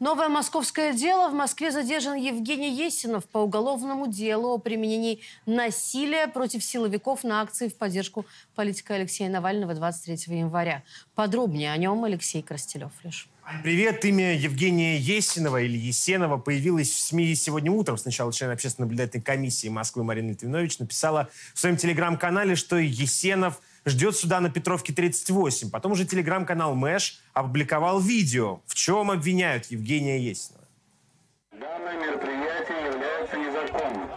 Новое московское дело. В Москве задержан Евгений Есинов по уголовному делу о применении насилия против силовиков на акции в поддержку политика Алексея Навального 23 января. Подробнее о нем Алексей Крастелев Привет. Имя Евгения Есинова или Есенова появилось в СМИ сегодня утром. Сначала член общественно-наблюдательной комиссии Москвы Марина Литвинович написала в своем телеграм-канале, что Есенов – ждет суда на Петровке 38. Потом уже телеграм-канал Мэш опубликовал видео, в чем обвиняют Евгения Есина. Данное мероприятие является незаконным.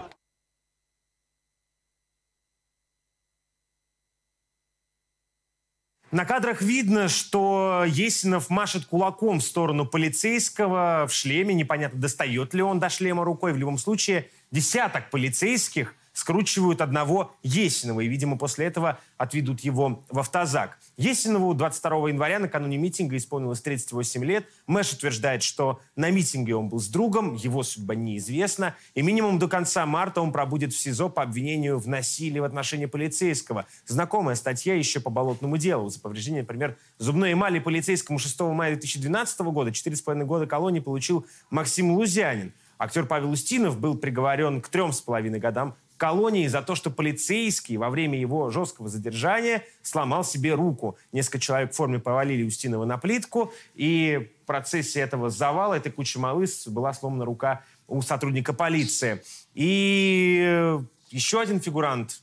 На кадрах видно, что Есинов машет кулаком в сторону полицейского в шлеме. Непонятно, достает ли он до шлема рукой. В любом случае, десяток полицейских скручивают одного Есинова и, видимо, после этого отведут его в автозак. Есинову 22 января накануне митинга исполнилось 38 лет. Мэш утверждает, что на митинге он был с другом, его судьба неизвестна, и минимум до конца марта он пробудет в СИЗО по обвинению в насилии в отношении полицейского. Знакомая статья еще по болотному делу за повреждение, например, зубной эмали полицейскому 6 мая 2012 года 4,5 года колонии получил Максим Лузянин. Актер Павел Устинов был приговорен к трем с половиной годам колонии за то, что полицейский во время его жесткого задержания сломал себе руку. Несколько человек в форме повалили Устинова на плитку, и в процессе этого завала, этой кучи малыс, была сломана рука у сотрудника полиции. И э, еще один фигурант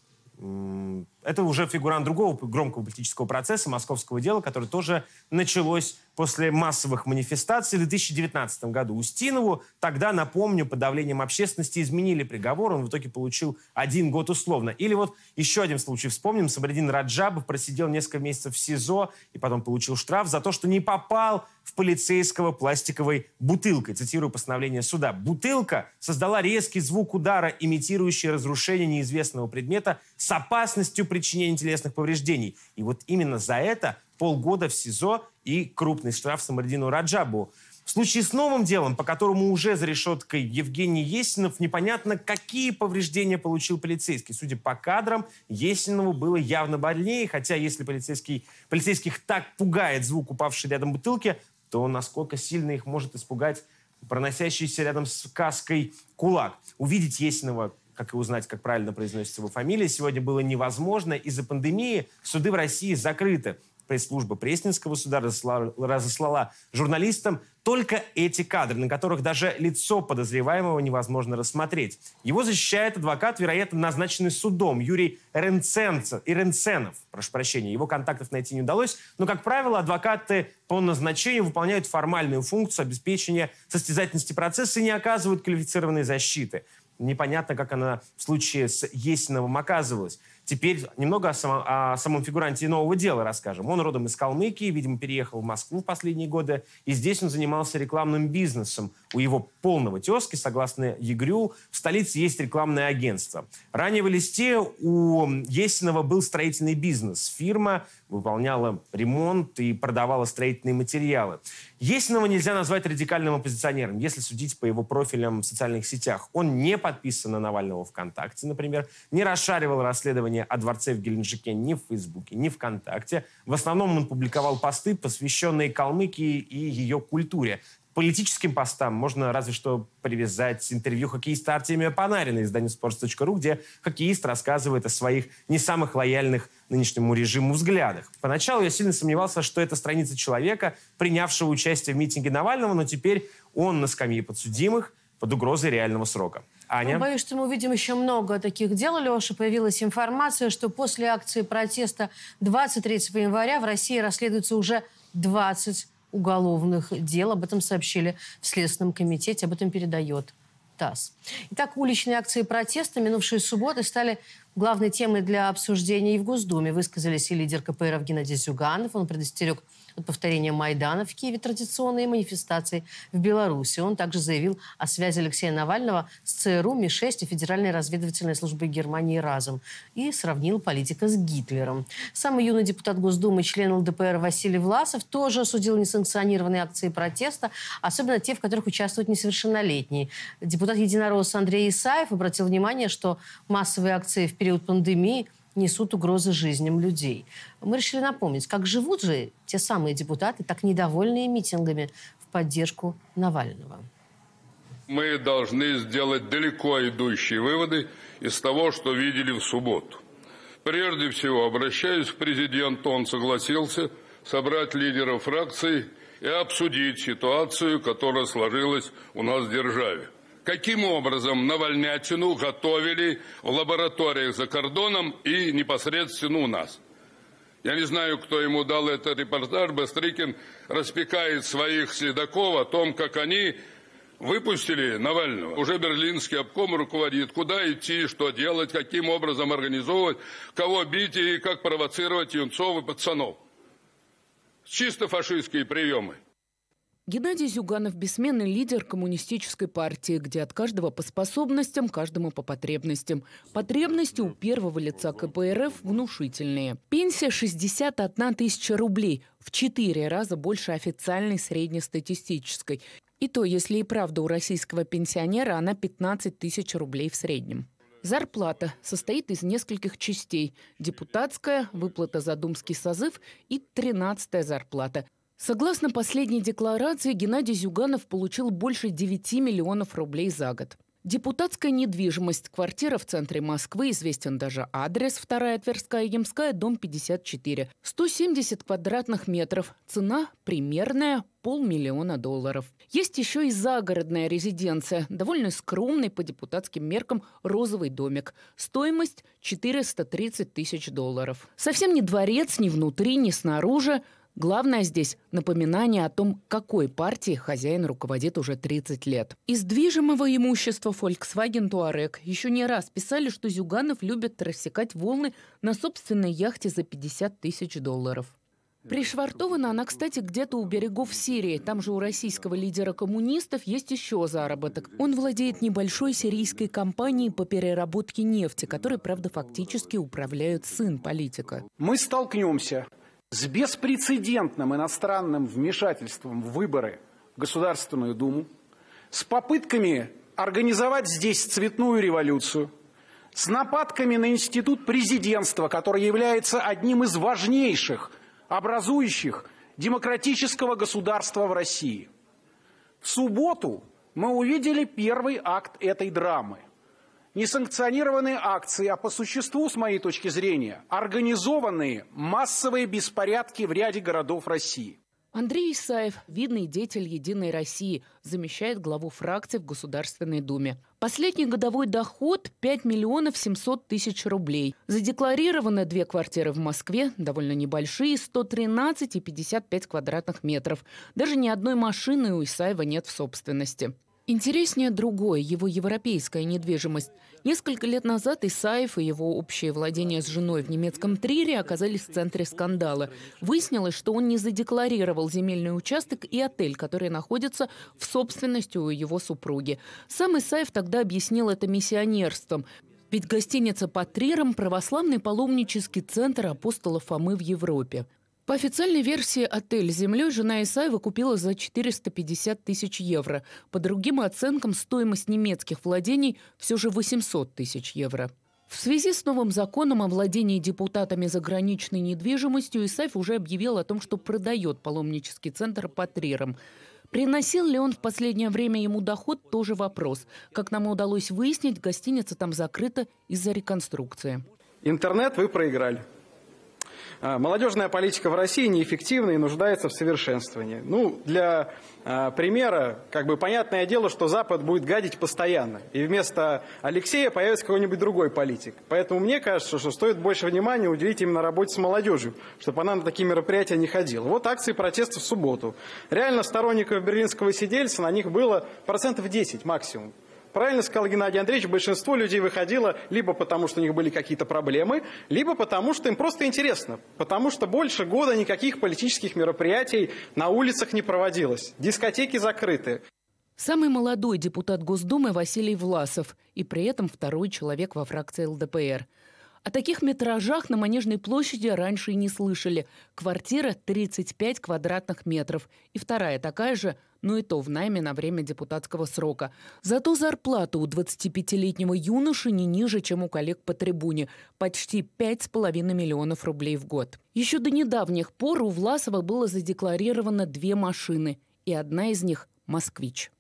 это уже фигурант другого громкого политического процесса, московского дела, которое тоже началось после массовых манифестаций в 2019 году. Устинову тогда, напомню, под давлением общественности изменили приговор, он в итоге получил один год условно. Или вот еще один случай вспомним, Сабридин Раджабов просидел несколько месяцев в СИЗО и потом получил штраф за то, что не попал в полицейского пластиковой бутылкой. Цитирую постановление суда. Бутылка создала резкий звук удара, имитирующий разрушение неизвестного предмета с опасностью причинения телесных повреждений. И вот именно за это полгода в СИЗО и крупный штраф Самардину Раджабу. В случае с новым делом, по которому уже за решеткой Евгений Есинов, непонятно, какие повреждения получил полицейский. Судя по кадрам, Есинову было явно больнее, хотя если полицейский, полицейских так пугает звук упавшей рядом бутылки, то насколько сильно их может испугать проносящийся рядом с каской кулак. Увидеть Есинова как и узнать, как правильно произносится его фамилия, сегодня было невозможно. Из-за пандемии суды в России закрыты. Пресс-служба Пресненского суда разослала, разослала журналистам только эти кадры, на которых даже лицо подозреваемого невозможно рассмотреть. Его защищает адвокат, вероятно, назначенный судом Юрий Ренценцев, Прошу прощения, его контактов найти не удалось. Но, как правило, адвокаты по назначению выполняют формальную функцию обеспечения состязательности процесса и не оказывают квалифицированной защиты непонятно, как она в случае с Есиновым оказывалась. Теперь немного о, само, о самом фигуранте нового дела расскажем. Он родом из Калмыкии, видимо, переехал в Москву в последние годы, и здесь он занимался рекламным бизнесом. У его полного тезки, согласно Егрю, в столице есть рекламное агентство. Ранее в листе у Есинова был строительный бизнес. Фирма выполняла ремонт и продавала строительные материалы. Есинова нельзя назвать радикальным оппозиционером, если судить по его профилям в социальных сетях. Он не подписан на Навального ВКонтакте, например, не расшаривал расследование о дворце в Геленджике ни в Фейсбуке, ни ВКонтакте. В основном он публиковал посты, посвященные Калмыкии и ее культуре политическим постам можно разве что привязать интервью хоккеиста Артемия Панарина из sports.ru, где хоккеист рассказывает о своих не самых лояльных нынешнему режиму взглядах. Поначалу я сильно сомневался, что это страница человека, принявшего участие в митинге Навального, но теперь он на скамье подсудимых под угрозой реального срока. Аня? Ну, боюсь, что мы увидим еще много таких дел, Леша. Появилась информация, что после акции протеста 23 января в России расследуется уже 20 уголовных дел. Об этом сообщили в Следственном комитете, об этом передает ТАСС. Итак, уличные акции протеста минувшие субботы стали Главной темой для обсуждения и в Госдуме высказались и лидер КПРФ Геннадий Зюганов. Он предостерег от повторения Майдана в Киеве традиционные манифестации в Беларуси. Он также заявил о связи Алексея Навального с ЦРУ, МИ-6 и Федеральной разведывательной службой Германии разом. И сравнил политика с Гитлером. Самый юный депутат Госдумы, член ЛДПР Василий Власов тоже осудил несанкционированные акции протеста, особенно те, в которых участвуют несовершеннолетние. Депутат Единорос Андрей Исаев обратил внимание, что массовые акции в период период пандемии несут угрозы жизням людей. Мы решили напомнить, как живут же те самые депутаты, так недовольные митингами в поддержку Навального. Мы должны сделать далеко идущие выводы из того, что видели в субботу. Прежде всего, обращаюсь к президенту, он согласился собрать лидеров фракций и обсудить ситуацию, которая сложилась у нас в державе каким образом навальнятину готовили в лабораториях за кордоном и непосредственно у нас. Я не знаю, кто ему дал этот репортаж. Бастрыкин распекает своих следаков о том, как они выпустили Навального. Уже берлинский обком руководит, куда идти, что делать, каким образом организовывать, кого бить и как провоцировать юнцов и пацанов. Чисто фашистские приемы. Геннадий Зюганов – бессменный лидер коммунистической партии, где от каждого по способностям, каждому по потребностям. Потребности у первого лица КПРФ внушительные. Пенсия 61 тысяча рублей – в четыре раза больше официальной среднестатистической. И то, если и правда у российского пенсионера она 15 тысяч рублей в среднем. Зарплата состоит из нескольких частей. Депутатская, выплата за думский созыв и тринадцатая зарплата – Согласно последней декларации, Геннадий Зюганов получил больше 9 миллионов рублей за год. Депутатская недвижимость, квартира в центре Москвы, известен даже адрес, вторая Тверская Ямская, дом 54, 170 квадратных метров, цена примерная полмиллиона долларов. Есть еще и загородная резиденция, довольно скромный по депутатским меркам розовый домик. Стоимость 430 тысяч долларов. Совсем не дворец, ни внутри, ни снаружи – Главное здесь – напоминание о том, какой партии хозяин руководит уже 30 лет. Из движимого имущества Volkswagen Touareg еще не раз писали, что Зюганов любит рассекать волны на собственной яхте за 50 тысяч долларов. Пришвартована она, кстати, где-то у берегов Сирии. Там же у российского лидера коммунистов есть еще заработок. Он владеет небольшой сирийской компанией по переработке нефти, которой, правда, фактически управляет сын политика. Мы столкнемся с беспрецедентным иностранным вмешательством в выборы в Государственную Думу, с попытками организовать здесь цветную революцию, с нападками на институт президентства, который является одним из важнейших образующих демократического государства в России. В субботу мы увидели первый акт этой драмы – Несанкционированные акции, а по существу, с моей точки зрения, организованные массовые беспорядки в ряде городов России. Андрей Исаев, видный деятель «Единой России», замещает главу фракции в Государственной Думе. Последний годовой доход – 5 миллионов 700 тысяч рублей. Задекларированы две квартиры в Москве, довольно небольшие, 113 и 55 квадратных метров. Даже ни одной машины у Исаева нет в собственности. Интереснее другое – его европейская недвижимость. Несколько лет назад Исаев и его общее владение с женой в немецком Трире оказались в центре скандала. Выяснилось, что он не задекларировал земельный участок и отель, который находится в собственности у его супруги. Сам Исаев тогда объяснил это миссионерством. Ведь гостиница по Трирам – православный паломнический центр апостола Фомы в Европе. По официальной версии отель землей жена Исаева купила за 450 тысяч евро. По другим оценкам стоимость немецких владений все же 800 тысяч евро. В связи с новым законом о владении депутатами заграничной недвижимостью Исаев уже объявил о том, что продает паломнический центр по Трирам. Приносил ли он в последнее время ему доход – тоже вопрос. Как нам удалось выяснить, гостиница там закрыта из-за реконструкции. Интернет вы проиграли. А, молодежная политика в России неэффективна и нуждается в совершенствовании. Ну, для э, примера, как бы понятное дело, что Запад будет гадить постоянно. И вместо Алексея появится какой-нибудь другой политик. Поэтому мне кажется, что стоит больше внимания уделить именно работе с молодежью, чтобы она на такие мероприятия не ходила. Вот акции протеста в субботу. Реально сторонников берлинского сидельца на них было процентов 10 максимум. Правильно сказал Геннадий Андреевич, большинство людей выходило либо потому, что у них были какие-то проблемы, либо потому, что им просто интересно. Потому что больше года никаких политических мероприятий на улицах не проводилось. Дискотеки закрыты. Самый молодой депутат Госдумы Василий Власов и при этом второй человек во фракции ЛДПР – о таких метражах на Манежной площади раньше и не слышали. Квартира 35 квадратных метров. И вторая такая же, но и то в найме на время депутатского срока. Зато зарплата у 25-летнего юноши не ниже, чем у коллег по трибуне. Почти 5,5 миллионов рублей в год. Еще до недавних пор у Власова было задекларировано две машины. И одна из них – «Москвич».